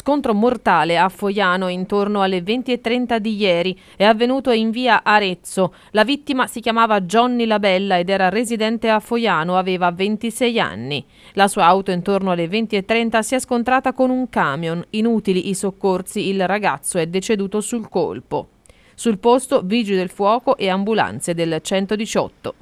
Scontro mortale a Foiano intorno alle 20.30 di ieri è avvenuto in via Arezzo. La vittima si chiamava Johnny Labella ed era residente a Foiano, aveva 26 anni. La sua auto intorno alle 20.30 si è scontrata con un camion. Inutili i soccorsi, il ragazzo è deceduto sul colpo. Sul posto vigili del fuoco e ambulanze del 118.